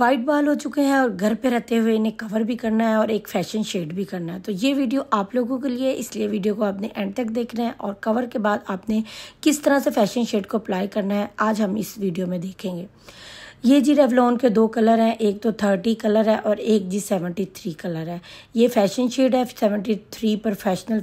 white बाल हो चुके हैं और घर पे रहते हुए इन्हें कवर भी करना है और एक फैशन शेड भी करना है तो ये वीडियो आप लोगों के लिए इसलिए वीडियो को आपने एंड तक देखना है और कवर के बाद आपने किस तरह से फैशन शेड को अप्लाई करना है आज हम इस वीडियो में देखेंगे ये जी रेवलॉन के दो कलर हैं एक तो थर्टी कलर है और एक जी सेवेंटी थ्री कलर है ये फैशन शेड है seventy three professional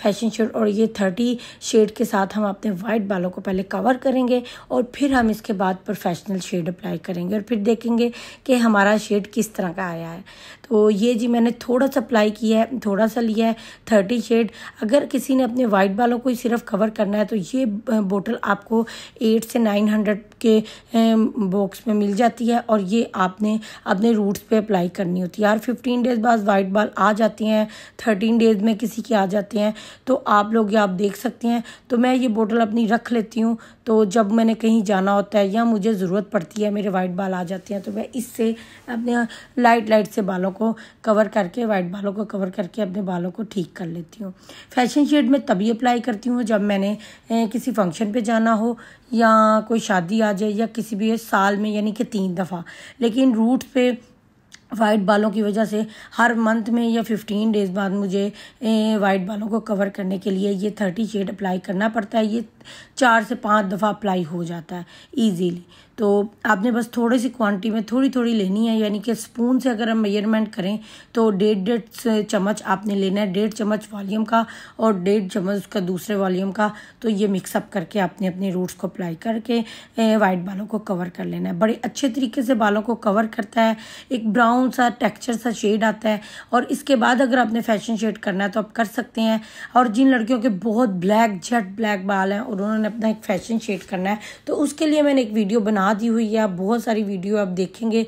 fashion shade और ये थर्टी शेड के साथ हम अपने वाइट बालों को पहले कवर करेंगे और फिर हम इसके बाद प्रोफेशनल शेड अप्लाई करेंगे और फिर देखेंगे कि हमारा शेड किस तरह का आया है तो ये जी मैंने थोड़ा सा अप्लाई किया है थोड़ा सा लिया है थर्टी शेड अगर किसी ने अपने वाइट बालों को ही सिर्फ कवर करना है तो ये बोटल आपको एट से नाइन हंड्रेड आपके बॉक्स में मिल जाती है और ये आपने अपने रूट्स पे अप्लाई करनी होती है यार फिफ्टीन डेज़ बाद वाइट बाल आ जाती हैं थर्टीन डेज़ में किसी के आ जाते हैं तो आप लोग ये आप देख सकते हैं तो मैं ये बोटल अपनी रख लेती हूँ तो जब मैंने कहीं जाना होता है या मुझे ज़रूरत पड़ती है मेरे वाइट बाल आ जाते हैं तो मैं इससे अपने लाइट लाइट से बालों को कवर करके वाइट बालों को कवर करके अपने बालों को ठीक कर लेती हूँ फैशन शेड मैं तभी अप्लाई करती हूँ जब मैंने किसी फंक्शन पे जाना हो या कोई शादी आ जाए या किसी भी साल में यानी कि तीन दफ़ा लेकिन रूट पर वाइट बालों की वजह से हर मंथ में या फिफ्टीन डेज़ बाद मुझे वाइट बालों को कवर करने के लिए ये थर्टी शेड अप्लाई करना पड़ता है ये चार से पाँच दफ़ा अप्लाई हो जाता है ईजीली तो आपने बस थोड़े सी क्वांटिटी में थोड़ी थोड़ी लेनी है यानी कि स्पून से अगर हम मेजरमेंट करें तो डेढ़ डेढ़ चम्मच आपने लेना है डेढ़ चम्मच वॉल्यूम का और डेढ़ चम्मच उसका दूसरे वॉल्यूम का तो ये मिक्सअप करके आपने अपने रूट्स को अप्लाई करके वाइट बालों को कवर कर लेना है बड़े अच्छे तरीके से बालों को कवर करता है एक ब्राउन सा टेक्स्चर सा शेड आता है और इसके बाद अगर आपने फैशन शेड करना है तो आप कर सकते हैं और जिन लड़कियों के बहुत ब्लैक जेट ब्लैक बाल हैं और उन्होंने अपना एक फैशन शेड करना है तो उसके लिए मैंने एक वीडियो बना बना दी हुई है आप बहुत सारी वीडियो आप देखेंगे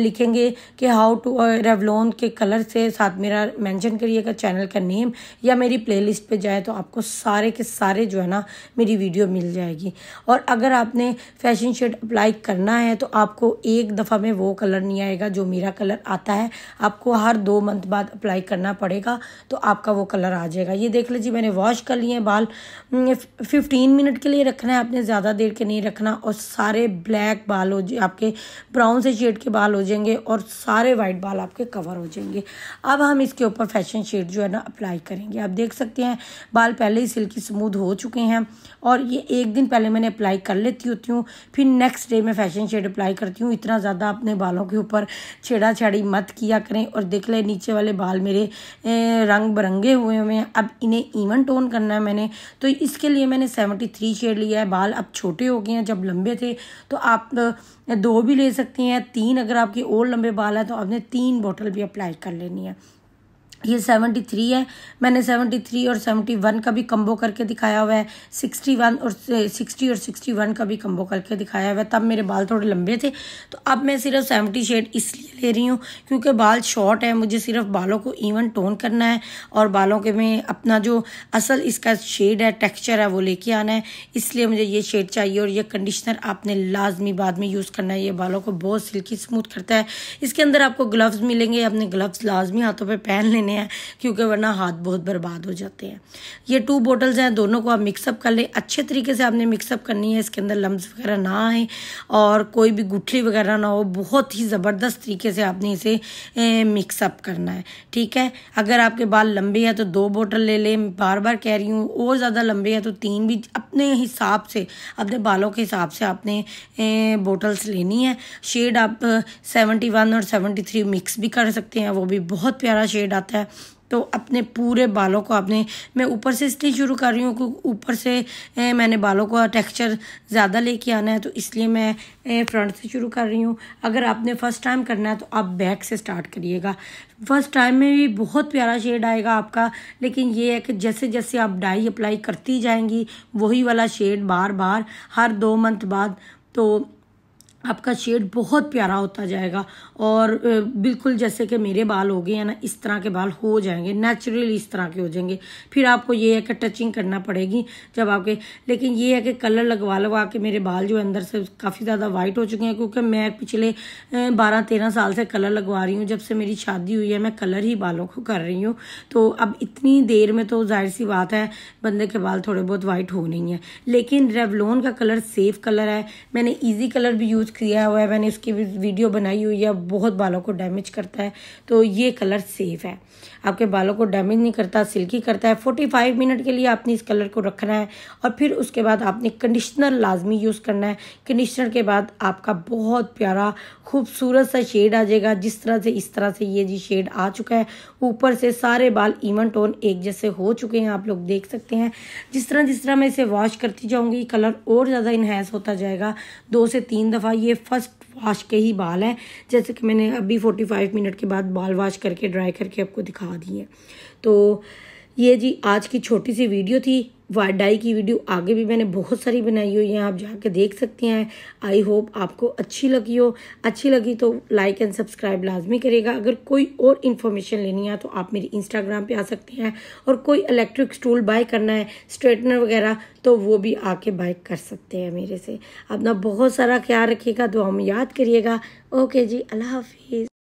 लिखेंगे कि हाउ टू रेवलोन के कलर से साथ मेरा मेंशन करिएगा चैनल का नेम या मेरी प्लेलिस्ट पे जाए तो आपको सारे के सारे जो है ना मेरी वीडियो मिल जाएगी और अगर आपने फैशन शेड अप्लाई करना है तो आपको एक दफ़ा में वो कलर नहीं आएगा जो मेरा कलर आता है आपको हर दो मंथ बाद अप्लाई करना पड़ेगा तो आपका वो कलर आ जाएगा ये देख लीजिए मैंने वॉश कर लिए बाल फिफ्टीन हम्म, मिनट के लिए रखना है आपने ज़्यादा देर के नहीं रखना और सारे ब्लैक बाल हो जाए आपके ब्राउन से शेड के बाल हो जाएंगे और सारे वाइट बाल आपके कवर हो जाएंगे अब हम इसके ऊपर फैशन शेड जो है ना अप्लाई करेंगे आप देख सकते हैं बाल पहले ही सिल्की स्मूद हो चुके हैं और ये एक दिन पहले मैंने अप्लाई कर लेती होती हूँ फिर नेक्स्ट डे मैं फैशन शेड अप्लाई करती हूँ इतना ज़्यादा अपने बालों के ऊपर छेड़ा छाड़ी मत किया करें और देख ले नीचे वाले बाल मेरे रंग बिरंगे हुए हुए हैं अब इन्हें इवन टोन करना है मैंने तो इसके लिए मैंने सेवेंटी थ्री शेड लिया है बाल अब छोटे हो गए हैं जब लंबे थे तो आप दो भी ले सकती हैं तीन अगर आपके और लंबे बाल हैं तो आपने तीन बॉटल भी अप्लाई कर लेनी है ये 73 है मैंने 73 और 71 का भी कम्बो करके दिखाया हुआ है 61 और 60 eh, और 61 का भी कम्बो करके दिखाया हुआ है तब मेरे बाल थोड़े लंबे थे तो अब मैं सिर्फ 70 शेड इसलिए ले रही हूँ क्योंकि बाल शॉर्ट है मुझे सिर्फ बालों को इवन टोन करना है और बालों के में अपना जो असल इसका शेड है टेक्स्चर है वो लेके आना है इसलिए मुझे ये शेड चाहिए और यह कंडीशनर आपने लाजमी बाद में यूज़ करना है ये बालों को बहुत सिल्की स्मूथ करता है इसके अंदर आपको ग्लव्स मिलेंगे अपने ग्लव्स लाजमी हाथों पर पहन लेने लेने हैं क्योंकि वरना हाथ बहुत बर्बाद हो जाते हैं ये टू बोटल्स हैं दोनों को आप मिक्सअप कर लें अच्छे तरीके से आपने मिक्सअप करनी है इसके अंदर लम्ब वगैरह ना आए और कोई भी गुठली वगैरह ना हो बहुत ही ज़बरदस्त तरीके से आपने इसे मिक्सअप करना है ठीक है अगर आपके बाल लंबे हैं तो दो बोटल ले लें बार बार कह रही हूँ और ज़्यादा लंबे हैं तो तीन भी अपने हिसाब से अपने बालों के हिसाब से आपने बोटल्स लेनी है शेड आप सेवेंटी वन और सेवेंटी थ्री मिक्स भी कर सकते हैं वो भी बहुत प्यारा शेड आता है है तो अपने पूरे बालों को आपने मैं ऊपर से इसलिए शुरू कर रही हूँ क्योंकि ऊपर से मैंने बालों का टेक्सचर ज़्यादा लेके आना है तो इसलिए मैं फ्रंट से शुरू कर रही हूँ अगर आपने फ़र्स्ट टाइम करना है तो आप बैक से स्टार्ट करिएगा फर्स्ट टाइम में भी बहुत प्यारा शेड आएगा आपका लेकिन ये है कि जैसे जैसे आप डाई अप्लाई करती जाएंगी वही वाला शेड बार बार हर दो मंथ बाद तो आपका शेड बहुत प्यारा होता जाएगा और बिल्कुल जैसे कि मेरे बाल हो गए हैं ना इस तरह के बाल हो जाएंगे नेचुरली इस तरह के हो जाएंगे फिर आपको ये है कि टचिंग करना पड़ेगी जब आपके लेकिन ये है कि कलर लगवा लगवा के मेरे बाल जो अंदर से काफ़ी ज़्यादा वाइट हो चुके हैं क्योंकि मैं पिछले बारह तेरह साल से कलर लगवा रही हूँ जब से मेरी शादी हुई है मैं कलर ही बालों को कर रही हूँ तो अब इतनी देर में तो जाहिर सी बात है बंदे के बाल थोड़े बहुत वाइट हो नहीं है लेकिन रेवलोन का कलर सेफ कलर है मैंने ईजी कलर भी यूज़ यूज़ किया हुआ है मैंने उसकी वीडियो बनाई हुई है बहुत बालों को डैमेज करता है तो ये कलर सेफ़ है आपके बालों को डैमेज नहीं करता सिल्की करता है फोर्टी फाइव मिनट के लिए आपने इस कलर को रखना है और फिर उसके बाद आपने कंडीशनर लाजमी यूज़ करना है कंडीशनर के बाद आपका बहुत प्यारा खूबसूरत सा शेड आ जाएगा जिस तरह से इस तरह से ये जी शेड आ चुका है ऊपर से सारे बाल इवन टोन एक जैसे हो चुके हैं आप लोग देख सकते हैं जिस तरह जिस तरह मैं इसे वॉश करती जाऊँगी कलर और ज़्यादा इन्हेंस होता जाएगा दो से तीन दफ़ा ये फर्स्ट वॉश के ही बाल हैं जैसे कि मैंने अभी फोर्टी फाइव मिनट के बाद बाल वॉश करके ड्राई करके आपको दिखा दिए तो ये जी आज की छोटी सी वीडियो थी वाडाई की वीडियो आगे भी मैंने बहुत सारी बनाई हुई है आप जाके देख सकते हैं आई होप आपको अच्छी लगी हो अच्छी लगी तो लाइक एंड सब्सक्राइब लाजमी करेगा अगर कोई और इन्फॉर्मेशन लेनी है तो आप मेरी इंस्टाग्राम पे आ सकते हैं और कोई इलेक्ट्रिक स्टूल बाय करना है स्ट्रेटनर वगैरह तो वो भी आके बाय कर सकते हैं मेरे से अपना बहुत सारा ख्याल रखिएगा तो हम याद करिएगा ओके जी अल्लाह हाफिज़